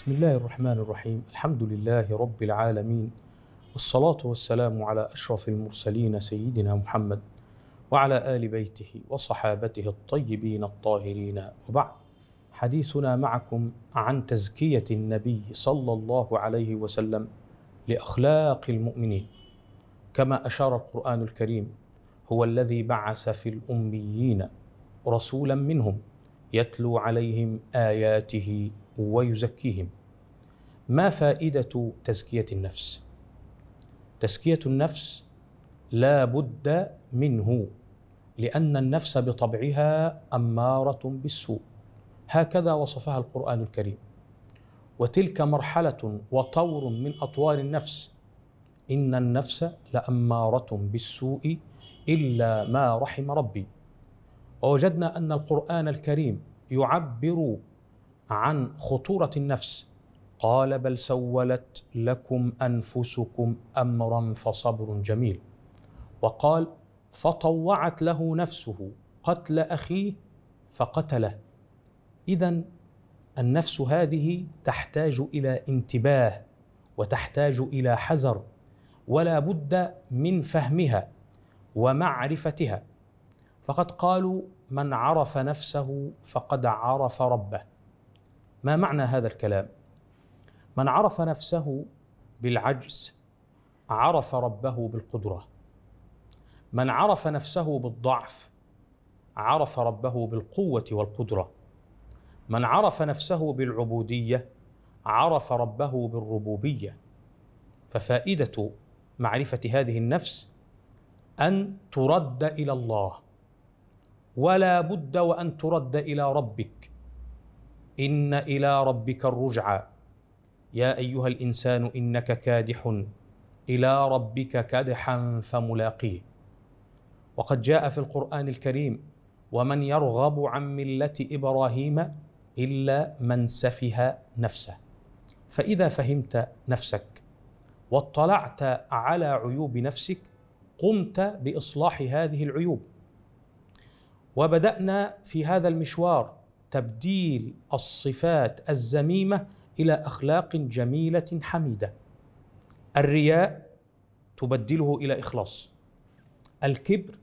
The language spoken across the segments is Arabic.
بسم الله الرحمن الرحيم الحمد لله رب العالمين والصلاة والسلام على أشرف المرسلين سيدنا محمد وعلى آل بيته وصحابته الطيبين الطاهرين وبعد حديثنا معكم عن تزكية النبي صلى الله عليه وسلم لأخلاق المؤمنين كما أشار القرآن الكريم هو الذي بعث في الأميين رسولا منهم يتلو عليهم آياته ويزكيهم ما فائده تزكيه النفس تزكيه النفس لا بد منه لان النفس بطبعها اماره بالسوء هكذا وصفها القران الكريم وتلك مرحله وطور من اطوار النفس ان النفس لاماره بالسوء الا ما رحم ربي ووجدنا ان القران الكريم يعبر عن خطوره النفس قال بل سولت لكم انفسكم امرا فصبر جميل وقال فطوعت له نفسه قتل اخيه فقتله اذا النفس هذه تحتاج الى انتباه وتحتاج الى حذر ولا بد من فهمها ومعرفتها فقد قالوا من عرف نفسه فقد عرف ربه ما معنى هذا الكلام من عرف نفسه بالعجز عرف ربه بالقدره من عرف نفسه بالضعف عرف ربه بالقوه والقدره من عرف نفسه بالعبوديه عرف ربه بالربوبيه ففائده معرفه هذه النفس ان ترد الى الله ولا بد وان ترد الى ربك ان الى ربك الرجعى يا ايها الانسان انك كادح الى ربك كدحا فملاقيه وقد جاء في القران الكريم ومن يرغب عن مله ابراهيم الا من سفه نفسه فاذا فهمت نفسك واطلعت على عيوب نفسك قمت باصلاح هذه العيوب وبدانا في هذا المشوار تبديل الصفات الذميمه الى اخلاق جميله حميده الرياء تبدله الى اخلاص الكبر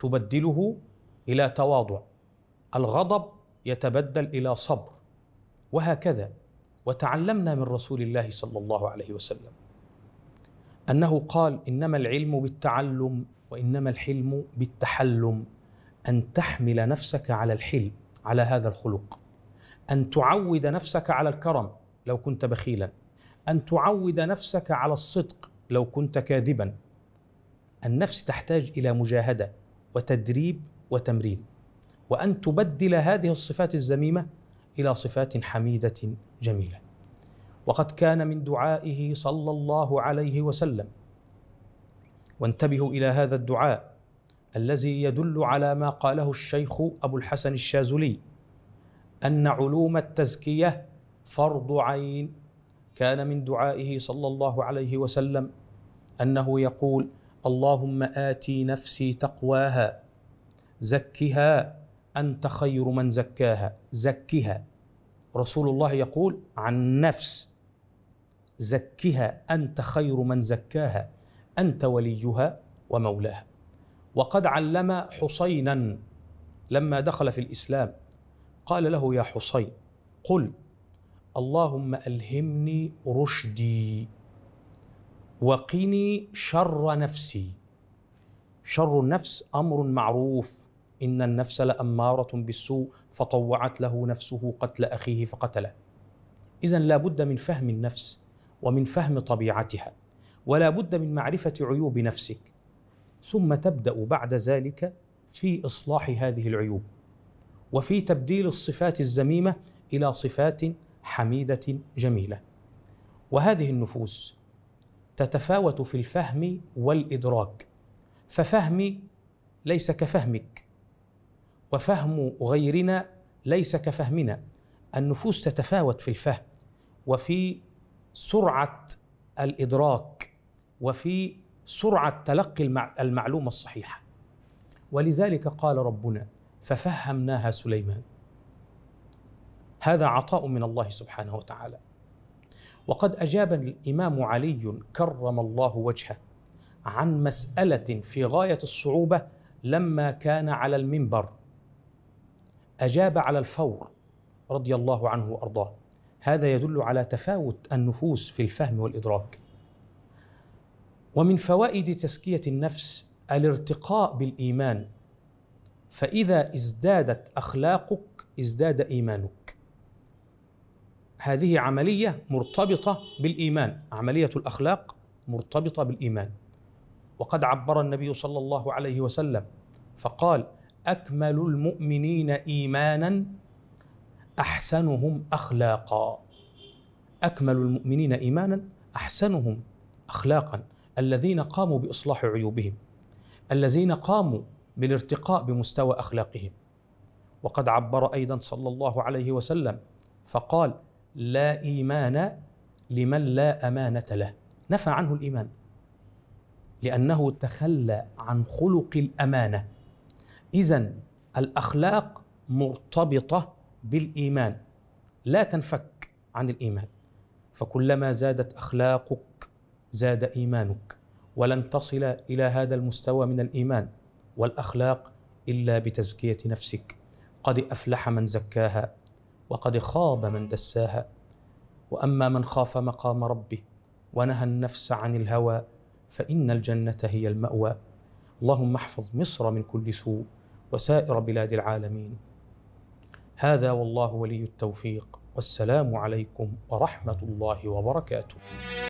تبدله الى تواضع الغضب يتبدل الى صبر وهكذا وتعلمنا من رسول الله صلى الله عليه وسلم انه قال انما العلم بالتعلم وانما الحلم بالتحلم ان تحمل نفسك على الحلم على هذا الخلق ان تعود نفسك على الكرم لو كنت بخيلا ان تعود نفسك على الصدق لو كنت كاذبا النفس تحتاج الى مجاهده وتدريب وتمرين وان تبدل هذه الصفات الذميمه الى صفات حميده جميله وقد كان من دعائه صلى الله عليه وسلم وانتبهوا الى هذا الدعاء الذي يدل على ما قاله الشيخ ابو الحسن الشاذلي ان علوم التزكيه فرض عين كان من دعائه صلى الله عليه وسلم انه يقول اللهم اتي نفسي تقواها زكها انت خير من زكاها زكها رسول الله يقول عن نفس زكها انت خير من زكاها انت وليها ومولاها وقد علم حصينا لما دخل في الاسلام قال له يا حصين قل اللهم الهمني رشدي وقني شر نفسي شر النفس امر معروف ان النفس لاماره بالسوء فطوعت له نفسه قتل اخيه فقتله اذا لا بد من فهم النفس ومن فهم طبيعتها ولا بد من معرفه عيوب نفسك ثم تبدا بعد ذلك في اصلاح هذه العيوب وفي تبديل الصفات الذميمه الى صفات حميده جميله وهذه النفوس تتفاوت في الفهم والادراك ففهمي ليس كفهمك وفهم غيرنا ليس كفهمنا النفوس تتفاوت في الفهم وفي سرعه الادراك وفي سرعه تلقي المعلومه الصحيحه ولذلك قال ربنا ففهمناها سليمان هذا عطاء من الله سبحانه وتعالى وقد اجاب الامام علي كرم الله وجهه عن مساله في غايه الصعوبه لما كان على المنبر اجاب على الفور رضي الله عنه وارضاه هذا يدل على تفاوت النفوس في الفهم والادراك ومن فوائد تزكيه النفس الارتقاء بالايمان فاذا ازدادت اخلاقك ازداد ايمانك هذه عمليه مرتبطه بالايمان عمليه الاخلاق مرتبطه بالايمان وقد عبر النبي صلى الله عليه وسلم فقال اكمل المؤمنين ايمانا احسنهم اخلاقا اكمل المؤمنين ايمانا احسنهم اخلاقا الذين قاموا باصلاح عيوبهم الذين قاموا بالارتقاء بمستوى اخلاقهم وقد عبر ايضا صلى الله عليه وسلم فقال لا ايمان لمن لا امانه له نفى عنه الايمان لانه تخلى عن خلق الامانه اذا الاخلاق مرتبطه بالايمان لا تنفك عن الايمان فكلما زادت اخلاقك زاد ايمانك ولن تصل الى هذا المستوى من الايمان والاخلاق الا بتزكيه نفسك قد افلح من زكاها وقد خاب من دساها واما من خاف مقام ربه ونهى النفس عن الهوى فان الجنه هي الماوى اللهم احفظ مصر من كل سوء وسائر بلاد العالمين هذا والله ولي التوفيق والسلام عليكم ورحمه الله وبركاته